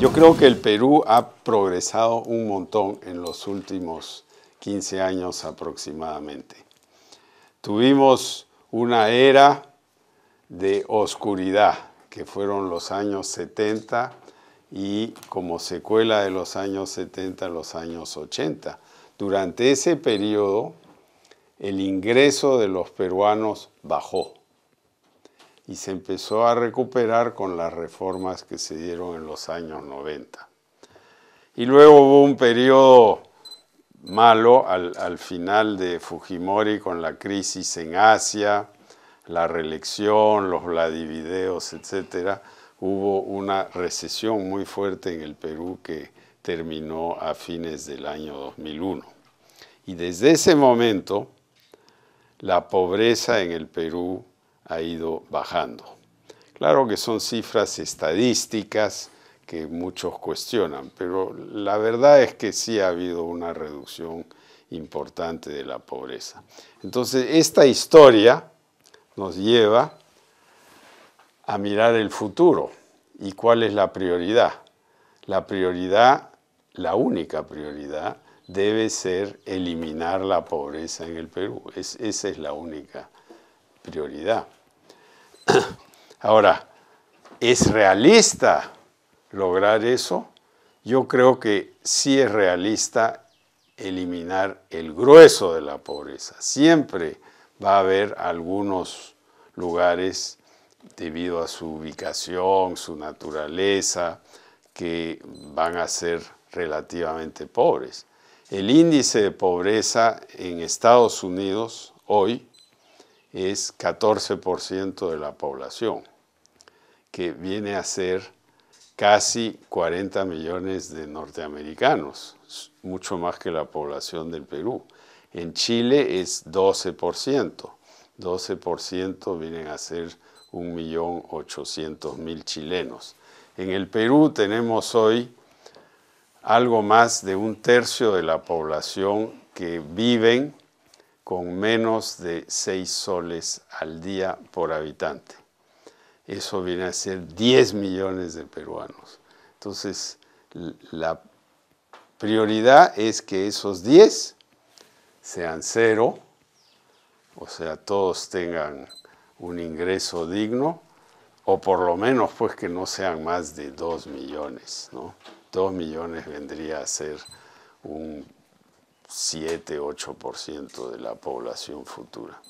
Yo creo que el Perú ha progresado un montón en los últimos 15 años aproximadamente. Tuvimos una era de oscuridad, que fueron los años 70 y como secuela de los años 70, los años 80. Durante ese periodo, el ingreso de los peruanos bajó y se empezó a recuperar con las reformas que se dieron en los años 90. Y luego hubo un periodo malo al, final de Fujimori con la crisis en Asia, la reelección, los vladivideos, etc. Hubo una recesión muy fuerte en el Perú que terminó a fines del año 2001. Y desde ese momento, la pobreza en el Perú ha ido bajando. Claro que son cifras estadísticas que muchos cuestionan, pero la verdad es que sí ha habido una reducción importante de la pobreza. Entonces, esta historia nos lleva a mirar el futuro y cuál es la prioridad. La prioridad, la única prioridad, debe ser eliminar la pobreza en el Perú. esa es la única prioridad. Ahora, ¿es realista lograr eso? Yo creo que sí es realista eliminar el grueso de la pobreza. Siempre va a haber algunos lugares debido a su ubicación, su naturaleza, que van a ser relativamente pobres. El índice de pobreza en Estados Unidos hoy es 14% de la población, que viene a ser casi 40 millones de norteamericanos, mucho más que la población del Perú. En Chile es 12%, 12% vienen a ser 1.800.000 chilenos. En el Perú tenemos hoy algo más de un tercio de la población que viven con menos de 6 soles al día por habitante. Eso viene a ser 10 millones de peruanos. Entonces, la prioridad es que esos 10 sean cero, o sea, todos tengan un ingreso digno, o por lo menos pues que no sean más de 2 millones, ¿no? 2 millones vendría a ser un 7, 8% de la población futura.